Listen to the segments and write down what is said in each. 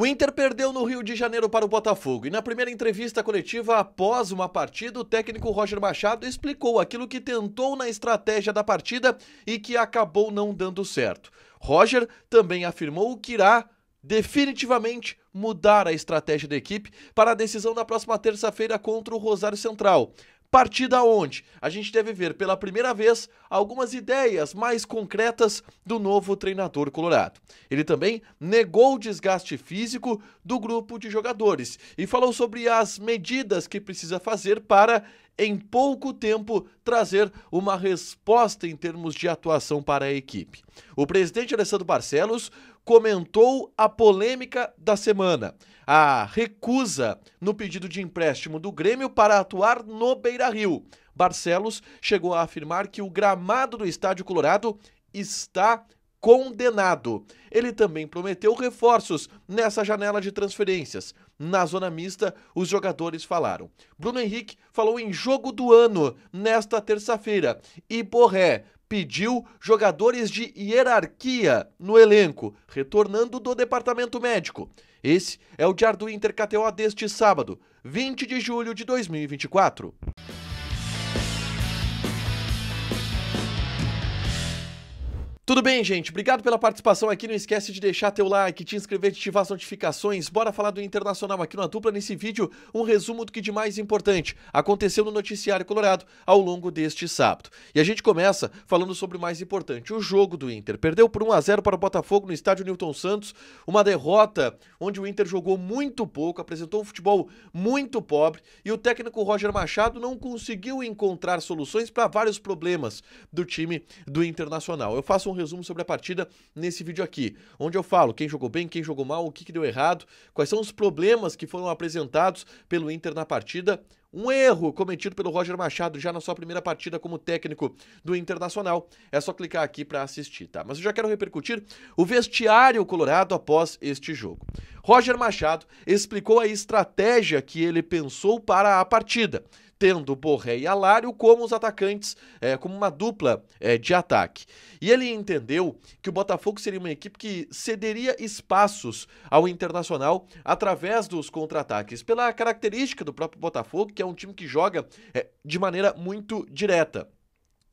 O Inter perdeu no Rio de Janeiro para o Botafogo e na primeira entrevista coletiva após uma partida, o técnico Roger Machado explicou aquilo que tentou na estratégia da partida e que acabou não dando certo. Roger também afirmou que irá definitivamente mudar a estratégia da equipe para a decisão da próxima terça-feira contra o Rosário Central. Partida onde a gente deve ver pela primeira vez algumas ideias mais concretas do novo treinador colorado. Ele também negou o desgaste físico do grupo de jogadores e falou sobre as medidas que precisa fazer para, em pouco tempo, trazer uma resposta em termos de atuação para a equipe. O presidente Alessandro Barcelos comentou a polêmica da semana, a recusa no pedido de empréstimo do Grêmio para atuar no Beira-Rio. Barcelos chegou a afirmar que o gramado do Estádio Colorado está condenado. Ele também prometeu reforços nessa janela de transferências. Na zona mista, os jogadores falaram. Bruno Henrique falou em jogo do ano nesta terça-feira e Borré pediu jogadores de hierarquia no elenco, retornando do departamento médico. Esse é o Diário do Inter KTO deste sábado, 20 de julho de 2024. Tudo bem, gente? Obrigado pela participação aqui. Não esquece de deixar teu like, te inscrever, ativar as notificações. Bora falar do Internacional aqui na dupla nesse vídeo. Um resumo do que de mais importante aconteceu no noticiário colorado ao longo deste sábado. E a gente começa falando sobre o mais importante, o jogo do Inter. Perdeu por 1 a 0 para o Botafogo no estádio Newton Santos. Uma derrota onde o Inter jogou muito pouco, apresentou um futebol muito pobre e o técnico Roger Machado não conseguiu encontrar soluções para vários problemas do time do Internacional. Eu faço um resumo sobre a partida nesse vídeo aqui, onde eu falo quem jogou bem, quem jogou mal, o que, que deu errado, quais são os problemas que foram apresentados pelo Inter na partida, um erro cometido pelo Roger Machado já na sua primeira partida como técnico do Internacional. É só clicar aqui para assistir, tá? Mas eu já quero repercutir o vestiário colorado após este jogo. Roger Machado explicou a estratégia que ele pensou para a partida tendo Borré e Alário como os atacantes, é, como uma dupla é, de ataque. E ele entendeu que o Botafogo seria uma equipe que cederia espaços ao Internacional através dos contra-ataques, pela característica do próprio Botafogo, que é um time que joga é, de maneira muito direta.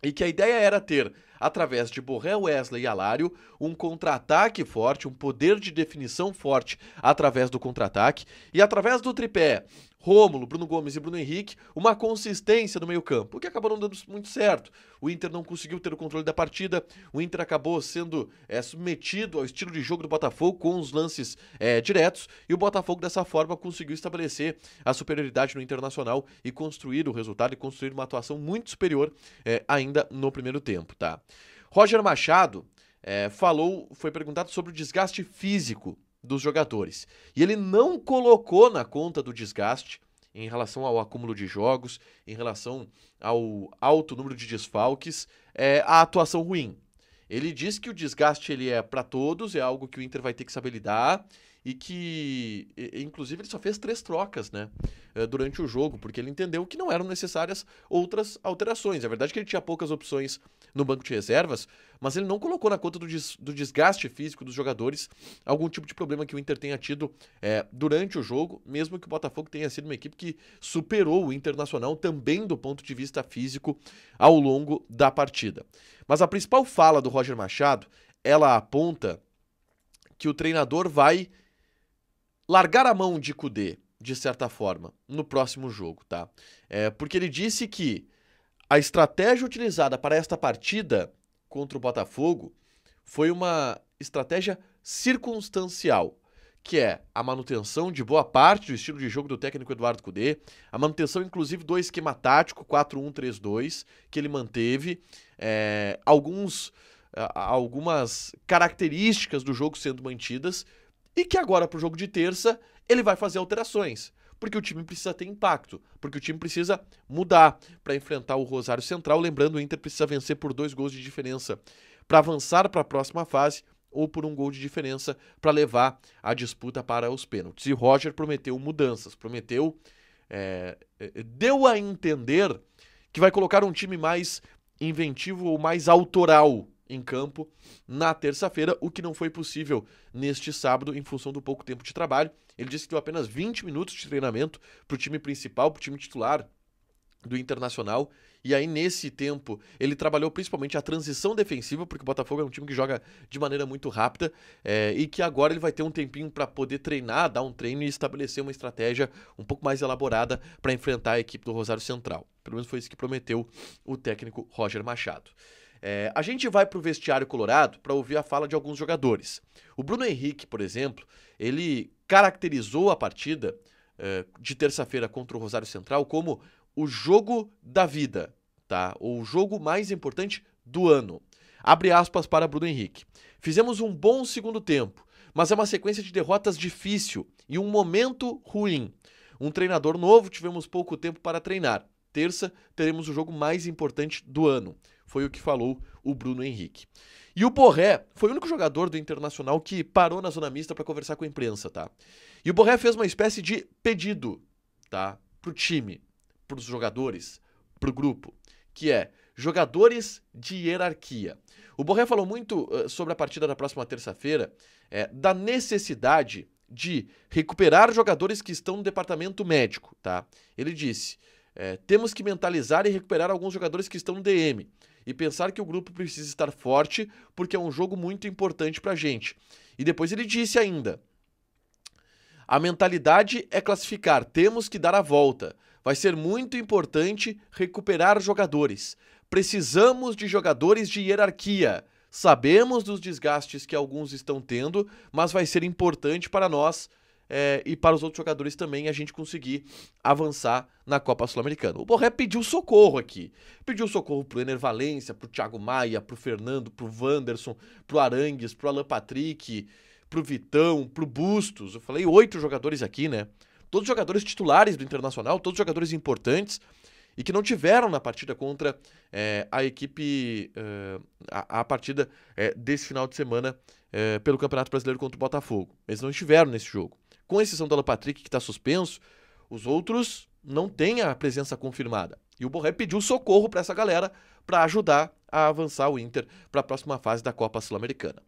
E que a ideia era ter, através de Borré, Wesley e Alário, um contra-ataque forte, um poder de definição forte através do contra-ataque e através do tripé Rômulo, Bruno Gomes e Bruno Henrique, uma consistência no meio-campo, o que acabou não dando muito certo. O Inter não conseguiu ter o controle da partida, o Inter acabou sendo é, submetido ao estilo de jogo do Botafogo com os lances é, diretos, e o Botafogo dessa forma conseguiu estabelecer a superioridade no Internacional e construir o resultado e construir uma atuação muito superior é, ainda no primeiro tempo, tá? Roger Machado falou, foi perguntado sobre o desgaste físico dos jogadores. E ele não colocou na conta do desgaste em relação ao acúmulo de jogos, em relação ao alto número de desfalques, é, a atuação ruim. Ele diz que o desgaste ele é para todos, é algo que o Inter vai ter que saber lidar e que, inclusive, ele só fez três trocas né, eh, durante o jogo, porque ele entendeu que não eram necessárias outras alterações. É verdade que ele tinha poucas opções no banco de reservas, mas ele não colocou na conta do, des do desgaste físico dos jogadores algum tipo de problema que o Inter tenha tido é, durante o jogo, mesmo que o Botafogo tenha sido uma equipe que superou o Internacional também do ponto de vista físico ao longo da partida. Mas a principal fala do Roger Machado, ela aponta que o treinador vai largar a mão de Kudê, de certa forma, no próximo jogo, tá? É, porque ele disse que a estratégia utilizada para esta partida contra o Botafogo foi uma estratégia circunstancial, que é a manutenção de boa parte do estilo de jogo do técnico Eduardo Cudê, a manutenção inclusive do esquema tático 4-1-3-2 que ele manteve, é, alguns algumas características do jogo sendo mantidas, e que agora, para o jogo de terça, ele vai fazer alterações. Porque o time precisa ter impacto, porque o time precisa mudar para enfrentar o Rosário Central. Lembrando, o Inter precisa vencer por dois gols de diferença para avançar para a próxima fase ou por um gol de diferença para levar a disputa para os pênaltis. E Roger prometeu mudanças, prometeu, é, é, deu a entender que vai colocar um time mais inventivo ou mais autoral em campo na terça-feira, o que não foi possível neste sábado em função do pouco tempo de trabalho. Ele disse que deu apenas 20 minutos de treinamento para o time principal, para o time titular do Internacional. E aí, nesse tempo, ele trabalhou principalmente a transição defensiva, porque o Botafogo é um time que joga de maneira muito rápida é, e que agora ele vai ter um tempinho para poder treinar, dar um treino e estabelecer uma estratégia um pouco mais elaborada para enfrentar a equipe do Rosário Central. Pelo menos foi isso que prometeu o técnico Roger Machado. É, a gente vai para o vestiário colorado para ouvir a fala de alguns jogadores. O Bruno Henrique, por exemplo, ele caracterizou a partida é, de terça-feira contra o Rosário Central como o jogo da vida, tá? Ou o jogo mais importante do ano. Abre aspas para Bruno Henrique. Fizemos um bom segundo tempo, mas é uma sequência de derrotas difícil e um momento ruim. Um treinador novo, tivemos pouco tempo para treinar. Terça, teremos o jogo mais importante do ano. Foi o que falou o Bruno Henrique. E o Borré foi o único jogador do Internacional que parou na zona mista para conversar com a imprensa, tá? E o Borré fez uma espécie de pedido, tá? Pro time, pros jogadores, pro grupo, que é jogadores de hierarquia. O Borré falou muito uh, sobre a partida da próxima terça-feira, é, da necessidade de recuperar jogadores que estão no departamento médico, tá? Ele disse: é, temos que mentalizar e recuperar alguns jogadores que estão no DM e pensar que o grupo precisa estar forte porque é um jogo muito importante para a gente. E depois ele disse ainda: a mentalidade é classificar, temos que dar a volta. Vai ser muito importante recuperar jogadores. Precisamos de jogadores de hierarquia. Sabemos dos desgastes que alguns estão tendo, mas vai ser importante para nós é, e para os outros jogadores também a gente conseguir avançar na Copa Sul-Americana. O Borré pediu socorro aqui. Pediu socorro pro Ener Valência, pro Thiago Maia, pro Fernando, pro Wanderson, pro Arangues, pro Alan Patrick, pro Vitão, pro Bustos. Eu falei oito jogadores aqui, né? Todos jogadores titulares do Internacional, todos jogadores importantes e que não tiveram na partida contra é, a equipe, é, a, a, partida é, desse final de semana é, pelo Campeonato Brasileiro contra o Botafogo. Eles não estiveram nesse jogo com exceção do Alan Patrick, que está suspenso, os outros não têm a presença confirmada. E o Borré pediu socorro para essa galera para ajudar a avançar o Inter para a próxima fase da Copa Sul-Americana.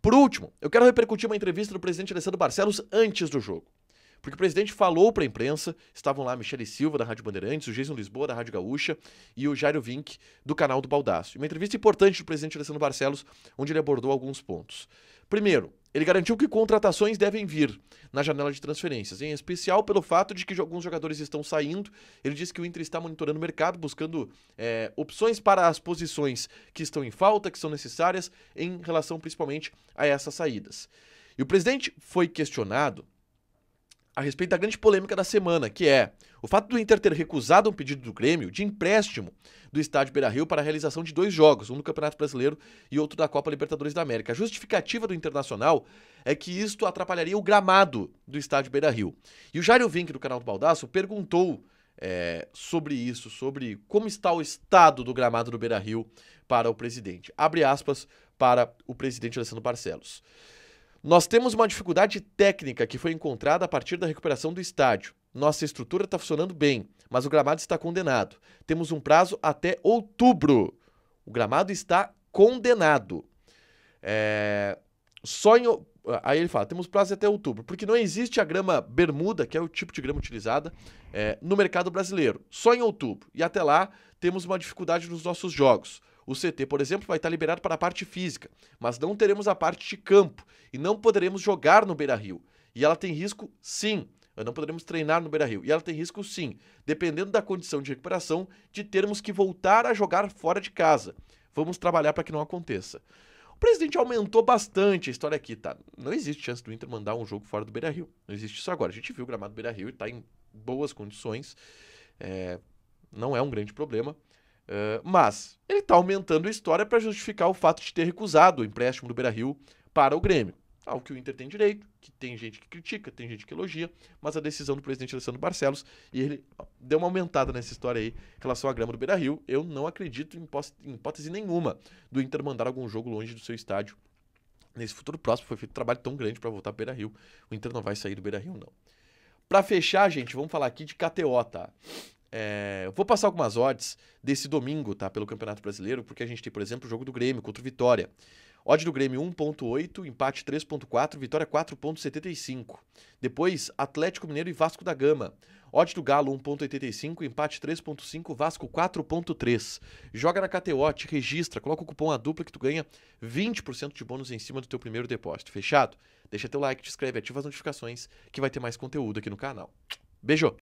Por último, eu quero repercutir uma entrevista do presidente Alessandro Barcelos antes do jogo. Porque o presidente falou para a imprensa, estavam lá Michele Silva, da Rádio Bandeirantes, o Jason Lisboa, da Rádio Gaúcha, e o Jairo Vink, do canal do Baldaço. Uma entrevista importante do presidente Alessandro Barcelos, onde ele abordou alguns pontos. Primeiro, ele garantiu que contratações devem vir na janela de transferências, em especial pelo fato de que alguns jogadores estão saindo. Ele disse que o Inter está monitorando o mercado, buscando é, opções para as posições que estão em falta, que são necessárias, em relação principalmente a essas saídas. E o presidente foi questionado a respeito da grande polêmica da semana, que é o fato do Inter ter recusado um pedido do Grêmio de empréstimo do estádio Beira-Rio para a realização de dois jogos, um do Campeonato Brasileiro e outro da Copa Libertadores da América. A justificativa do Internacional é que isto atrapalharia o gramado do estádio Beira-Rio. E o Jairo Vink, do canal do Baldaço, perguntou é, sobre isso, sobre como está o estado do gramado do Beira-Rio para o presidente. Abre aspas para o presidente Alessandro Barcelos. Nós temos uma dificuldade técnica que foi encontrada a partir da recuperação do estádio. Nossa estrutura está funcionando bem, mas o gramado está condenado. Temos um prazo até outubro. O gramado está condenado. É... Sonho. Aí ele fala: temos prazo até outubro, porque não existe a grama bermuda, que é o tipo de grama utilizada, é, no mercado brasileiro. Só em outubro. E até lá temos uma dificuldade nos nossos jogos. O CT, por exemplo, vai estar liberado para a parte física, mas não teremos a parte de campo e não poderemos jogar no Beira-Rio. E ela tem risco, sim. Não poderemos treinar no Beira-Rio. E ela tem risco, sim, dependendo da condição de recuperação, de termos que voltar a jogar fora de casa. Vamos trabalhar para que não aconteça. O presidente aumentou bastante a história aqui, tá? Não existe chance do Inter mandar um jogo fora do Beira Rio. Não existe isso agora. A gente viu o gramado do Beira Rio e está em boas condições. É, não é um grande problema. Uh, mas ele está aumentando a história para justificar o fato de ter recusado o empréstimo do Beira-Rio para o Grêmio. Ao que o Inter tem direito, que tem gente que critica, tem gente que elogia, mas a decisão do presidente Alessandro Barcelos, e ele deu uma aumentada nessa história aí em relação à grama do Beira-Rio, eu não acredito em, hipótese nenhuma do Inter mandar algum jogo longe do seu estádio nesse futuro próximo. Foi feito um trabalho tão grande para voltar para Beira-Rio, o Inter não vai sair do Beira-Rio, não. Para fechar, gente, vamos falar aqui de KTO, tá? É, vou passar algumas odds desse domingo, tá? Pelo Campeonato Brasileiro, porque a gente tem, por exemplo, o jogo do Grêmio contra o Vitória. Odd do Grêmio 1.8, empate 3.4, vitória 4.75. Depois, Atlético Mineiro e Vasco da Gama. Odd do Galo 1.85, empate 3.5, Vasco 4.3. Joga na KTO, te registra, coloca o cupom a dupla que tu ganha 20% de bônus em cima do teu primeiro depósito. Fechado? Deixa teu like, te inscreve, ativa as notificações que vai ter mais conteúdo aqui no canal. Beijo!